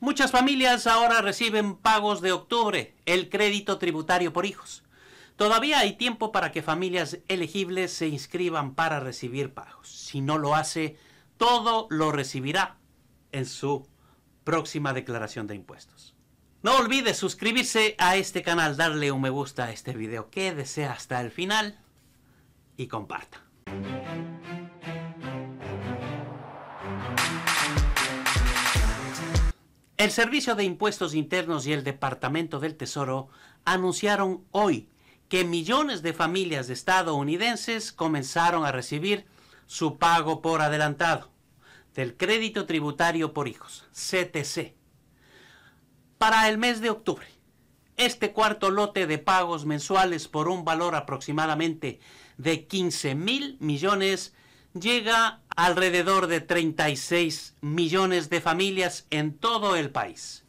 Muchas familias ahora reciben pagos de octubre, el crédito tributario por hijos. Todavía hay tiempo para que familias elegibles se inscriban para recibir pagos. Si no lo hace, todo lo recibirá en su próxima declaración de impuestos. No olvide suscribirse a este canal, darle un me gusta a este video, quédese hasta el final y comparta. El Servicio de Impuestos Internos y el Departamento del Tesoro anunciaron hoy que millones de familias estadounidenses comenzaron a recibir su pago por adelantado del crédito tributario por hijos, CTC, para el mes de octubre. Este cuarto lote de pagos mensuales por un valor aproximadamente de 15 mil millones llega alrededor de 36 millones de familias en todo el país.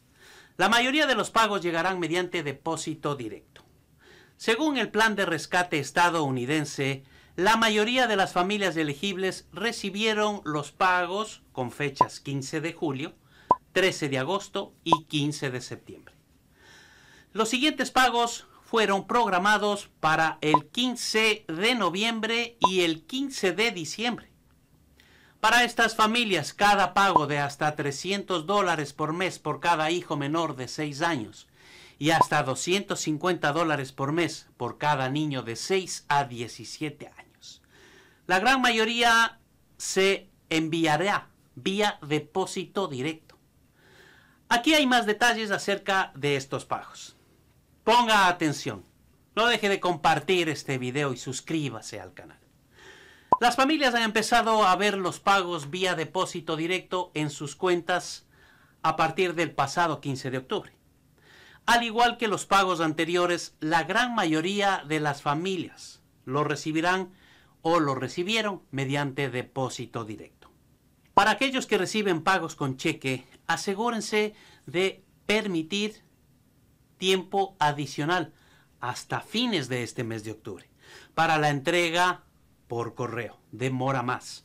La mayoría de los pagos llegarán mediante depósito directo. Según el plan de rescate estadounidense, la mayoría de las familias elegibles recibieron los pagos con fechas 15 de julio, 13 de agosto y 15 de septiembre. Los siguientes pagos fueron programados para el 15 de noviembre y el 15 de diciembre. Para estas familias, cada pago de hasta 300 dólares por mes por cada hijo menor de 6 años y hasta 250 dólares por mes por cada niño de 6 a 17 años. La gran mayoría se enviará vía depósito directo. Aquí hay más detalles acerca de estos pagos. Ponga atención. No deje de compartir este video y suscríbase al canal. Las familias han empezado a ver los pagos vía depósito directo en sus cuentas a partir del pasado 15 de octubre. Al igual que los pagos anteriores, la gran mayoría de las familias lo recibirán o lo recibieron mediante depósito directo. Para aquellos que reciben pagos con cheque, asegúrense de permitir tiempo adicional hasta fines de este mes de octubre para la entrega por correo. Demora más.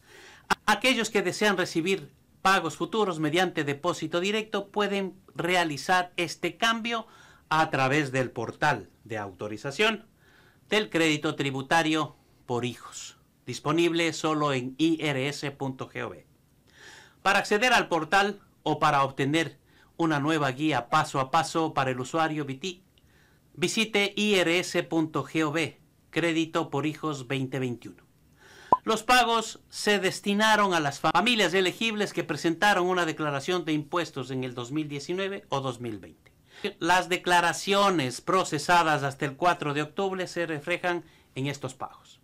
Aquellos que desean recibir pagos futuros mediante depósito directo pueden realizar este cambio a través del portal de autorización del crédito tributario por hijos, disponible solo en irs.gov. Para acceder al portal o para obtener una nueva guía paso a paso para el usuario BT. Visite irs.gov, crédito por hijos 2021. Los pagos se destinaron a las familias elegibles que presentaron una declaración de impuestos en el 2019 o 2020. Las declaraciones procesadas hasta el 4 de octubre se reflejan en estos pagos.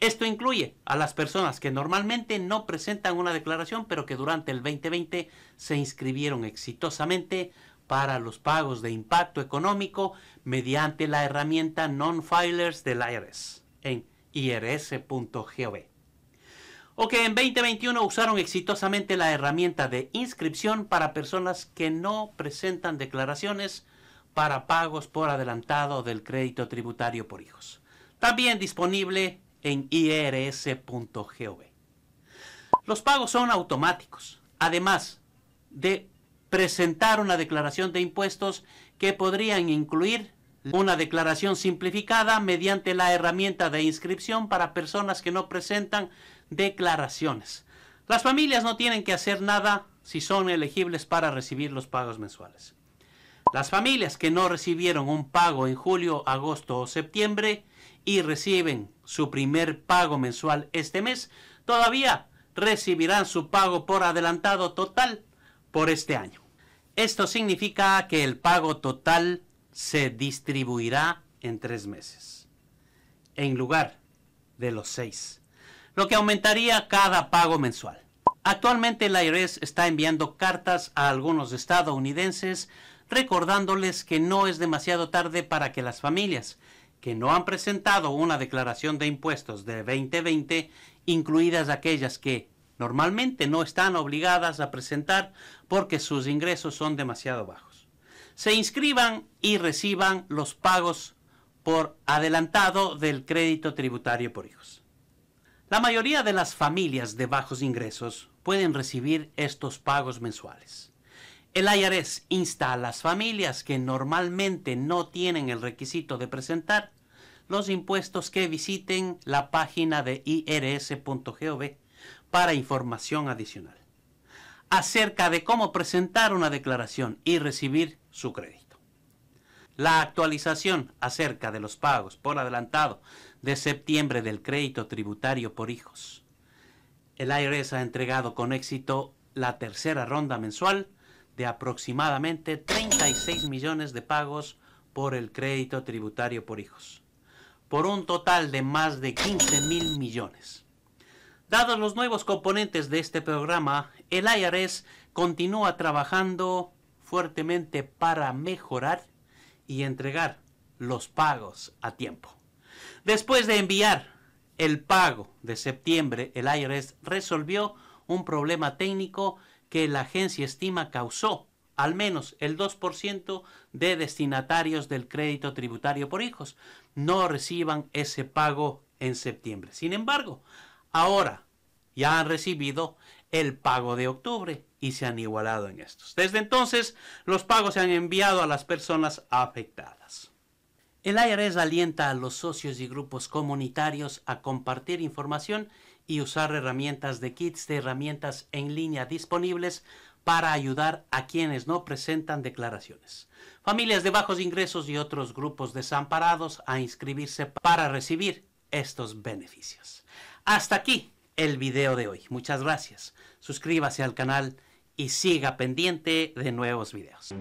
Esto incluye a las personas que normalmente no presentan una declaración, pero que durante el 2020 se inscribieron exitosamente para los pagos de impacto económico mediante la herramienta Non-Filers del IRS en irs.gov o que en 2021 usaron exitosamente la herramienta de inscripción para personas que no presentan declaraciones para pagos por adelantado del crédito tributario por hijos. También disponible en irs.gov. Los pagos son automáticos, además de presentar una declaración de impuestos que podrían incluir una declaración simplificada mediante la herramienta de inscripción para personas que no presentan declaraciones. Las familias no tienen que hacer nada si son elegibles para recibir los pagos mensuales. Las familias que no recibieron un pago en julio, agosto o septiembre y reciben su primer pago mensual este mes, todavía recibirán su pago por adelantado total por este año. Esto significa que el pago total se distribuirá en tres meses, en lugar de los seis, lo que aumentaría cada pago mensual. Actualmente la IRS e está enviando cartas a algunos estadounidenses recordándoles que no es demasiado tarde para que las familias que no han presentado una declaración de impuestos de 2020, incluidas aquellas que normalmente no están obligadas a presentar porque sus ingresos son demasiado bajos. Se inscriban y reciban los pagos por adelantado del crédito tributario por hijos. La mayoría de las familias de bajos ingresos pueden recibir estos pagos mensuales. El IRS insta a las familias que normalmente no tienen el requisito de presentar los impuestos que visiten la página de irs.gov para información adicional acerca de cómo presentar una declaración y recibir su crédito. La actualización acerca de los pagos por adelantado de septiembre del crédito tributario por hijos. El IRS ha entregado con éxito la tercera ronda mensual de aproximadamente 36 millones de pagos por el crédito tributario por hijos por un total de más de 15 mil millones. Dados los nuevos componentes de este programa, el IRS continúa trabajando fuertemente para mejorar y entregar los pagos a tiempo. Después de enviar el pago de septiembre, el IRS resolvió un problema técnico que la agencia estima causó al menos el 2% de destinatarios del crédito tributario por hijos no reciban ese pago en septiembre. Sin embargo, ahora ya han recibido el pago de octubre y se han igualado en estos. Desde entonces, los pagos se han enviado a las personas afectadas. El IRS alienta a los socios y grupos comunitarios a compartir información y usar herramientas de kits de herramientas en línea disponibles para ayudar a quienes no presentan declaraciones. Familias de bajos ingresos y otros grupos desamparados a inscribirse para recibir estos beneficios. Hasta aquí el video de hoy. Muchas gracias. Suscríbase al canal y siga pendiente de nuevos videos.